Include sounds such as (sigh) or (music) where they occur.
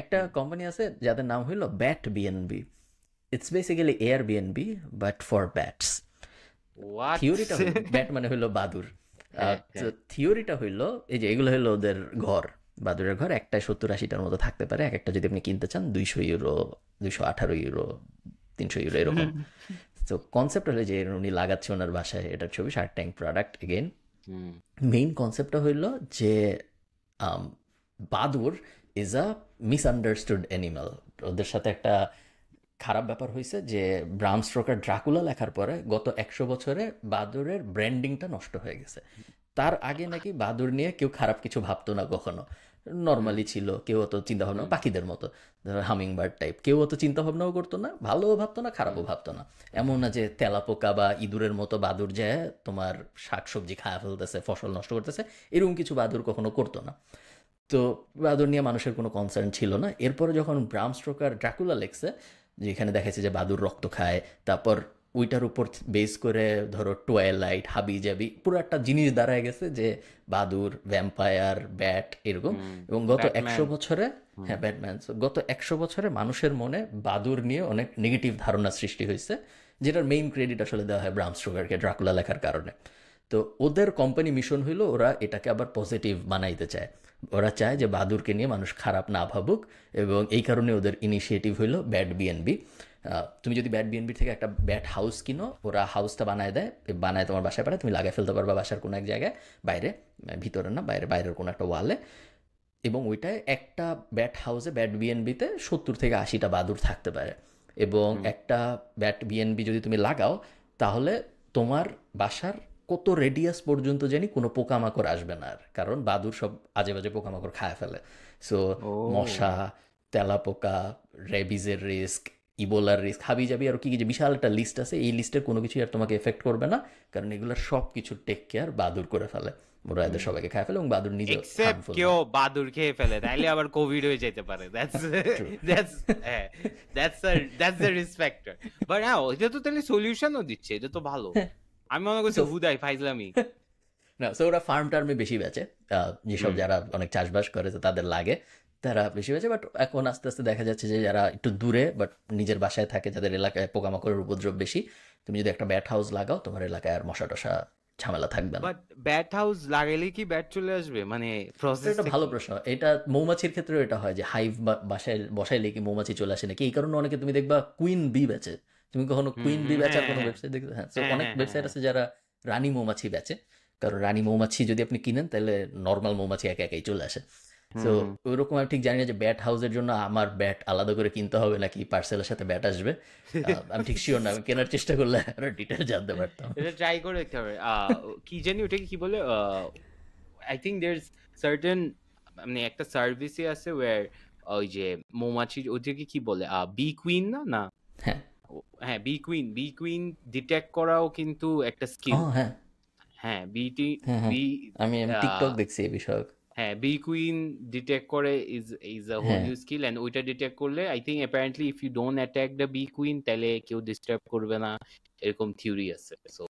একটা কোম্পানি আছে যাদের নাম হইল bat BnB it's basically Airbnb but for bats থিওরিটা ব্যাট মানে হইল বাদুর থিওরিটা (laughs) হইল এই যে এগুলো হইলো ওদের ঘর বাদুরের ঘর একটা সত্তর আশিটার মতো থাকতে পারে এক একটা যদি আপনি কিনতে চান দুইশো ইউরো দুইশো আঠারো ইউরো তিনশো ইউরো এরকম তো (laughs) কনসেপ্ট হলো যে উনি লাগাচ্ছে ওনার বাসায় এটার ছবি Shark Tank product again main কনসেপ্টটা হইল যে বাদুর ইজ আ মিসআন্ডারস্টুড অ্যানিমাল ওদের সাথে একটা খারাপ ব্যাপার হয়েছে যে ব্রাম স্ট্রোকার ড্রাকুলা লেখার পরে গত একশো বছরে বাদুরের ব্র্যান্ডিংটা নষ্ট হয়ে গেছে তার আগে নাকি বাদুর নিয়ে কেউ খারাপ কিছু ভাবতো না কখনো নর্মালি ছিল কেউ অত চিন্তাভাবনা পাখিদের মতো হামিং বার্ড টাইপ কেউ অত চিন্তাভাবনাও করতো না ভালোও ভাবতো না খারাপও ভাবতো না এমন না যে তেলাপোকা বা ইঁদুরের মতো বাদুর যায় তোমার শাক সবজি খাওয়া ফেলতেছে ফসল নষ্ট করতেছে এরকম কিছু বাদুর কখনো করতো না তো বাদর নিয়ে মানুষের কোনো কনসার্ন ছিল না এরপরে যখন ব্রাম ড্রাকুলা লেখছে যেখানে দেখাচ্ছে যে বাদুর রক্ত খায় তারপর ওইটার উপর বেস করে ধরো টোয়েলাইট হাবি জাবি পুরো একটা জিনিস দাঁড়ায় গেছে যে বাদুর ভ্যাম্পায়ার ব্যাট এরকম এবং গত একশো বছরে হ্যাঁ ব্যাটম্যান গত একশো বছরে মানুষের মনে বাদুর নিয়ে অনেক নেগেটিভ ধারণা সৃষ্টি হয়েছে যেটার মেইন ক্রেডিট আসলে দেওয়া হয় ব্রাম স্ট্রোকারকে ড্রাকুলা লেখার কারণে তো ওদের কোম্পানি মিশন হইলো ওরা এটাকে আবার পজিটিভ বানাইতে চায় ওরা চায় যে বাদুরকে নিয়ে মানুষ খারাপ না ভাবুক এবং এই কারণে ওদের ইনিশিয়েটিভ হইলো ব্যাড বিএনবি তুমি যদি ব্যাড বিএনবি থেকে একটা ব্যাট হাউস কিনো ওরা হাউসটা বানায় দেয় বানায় তোমার বাসায় পারে তুমি লাগিয়ে ফেলতে পারবা বাসার কোনো এক জায়গায় বাইরে ভিতরে না বাইরে বাইরের কোনো একটা ওয়ালে এবং ওইটায় একটা ব্যাট হাউসে ব্যাট বিএনবিতে সত্তর থেকে আশিটা বাদুর থাকতে পারে এবং একটা ব্যাট বিএনবি যদি তুমি লাগাও তাহলে তোমার বাসার কত রেডিয়াস পর্যন্ত জানি কোনো পোকামাকড় আসবে না আর কারণ বাদুর সব আজে বাজে পোকামাকড় খায় ফেলে সো মশা তেলাপোকা রেবিজের রিস্ক ইবোলার রিস্ক হাবি যাবি আর কি যে বিশাল একটা লিস্ট আছে এই লিস্টের কোনো কিছুই আর তোমাকে এফেক্ট করবে না কারণ এগুলোর সব কিছু টেক কেয়ার বাদুর করে ফেলে ওরা এদের সবাইকে খায় ফেলে এবং বাদুর নিজে কেউ বাদুর খেয়ে ফেলে তাইলে আবার কোভিড হয়ে যেতে পারে that's that's that's that's the risk factor but হ্যাঁ ওইটা তো তাহলে সলিউশনও দিচ্ছে এটা তো ভালো হ্যাঁ। আমি মনে করছি হুদাই ফাইজলামি (laughs) না সো ওরা ফার্ম টার্মে বেশি বেচে যেসব যারা অনেক চাষবাস করে তো তাদের লাগে তারা বেশি বেঁচে বাট এখন আস্তে আস্তে দেখা যাচ্ছে যে যারা একটু দূরে বাট নিজের বাসায় থাকে যাদের এলাকায় পোকামাকড়ের উপদ্রব বেশি তুমি যদি একটা ব্যাট হাউস লাগাও তোমার এলাকায় আর মশা টশা ঝামেলা থাকবে না বাট ব্যাট হাউস লাগাইলে কি ব্যাট চলে আসবে মানে প্রসেস এটা ভালো প্রশ্ন এটা মৌমাছির ক্ষেত্রেও এটা হয় যে হাইভ বাসায় বসাইলে কি মৌমাছি চলে আসে নাকি এই কারণে অনেকে তুমি দেখবা কুইন বি বেচে তুমি কখনো কুইন বি বেচার হ্যাঁ, কোনো ওয়েবসাইট হ্যাঁ। দেখতে হ্যাঁ, হ্যাঁ অনেক ওয়েবসাইট আছে যারা রানী মৌমাছি বেচে কারণ রানী মৌমাছি যদি আপনি কিনেন তাহলে নর্মাল মৌমাছি একা একাই চলে আসে তো ওইরকম আমি ঠিক জানি না যে ব্যাট হাউসের জন্য আমার ব্যাট আলাদা করে কিনতে হবে নাকি পার্সেলের সাথে ব্যাট আসবে আমি ঠিক শিওর না আমি কেনার চেষ্টা করলে আরো ডিটেল জানতে পারতাম এটা ট্রাই করে দেখতে হবে কি জানি ওটাকে কি বলে আই দেয়ার ইজ সার্টেন মানে একটা সার্ভিসই আছে ওয়ার ওই যে মৌমাছি ওদেরকে কি বলে বি কুইন না না হ্যাঁ হ্যাঁ bee queen bee queen detect করাও কিন্তু একটা স্কিল হ্যাঁ হ্যাঁ বিটি বি হ্যাঁ, হ্যাঁ। আমি টিকটক দেখছি এই বিষয়ক হ্যাঁ বি কুইন ডিটেক্ট করে is is a whole new skill and ওইটা ডিটেক্ট করলে I think apparently if you don't attack the bee queen তাহলে কেউ ডিস্টার্ব করবে না এরকম থিওরি আছে সো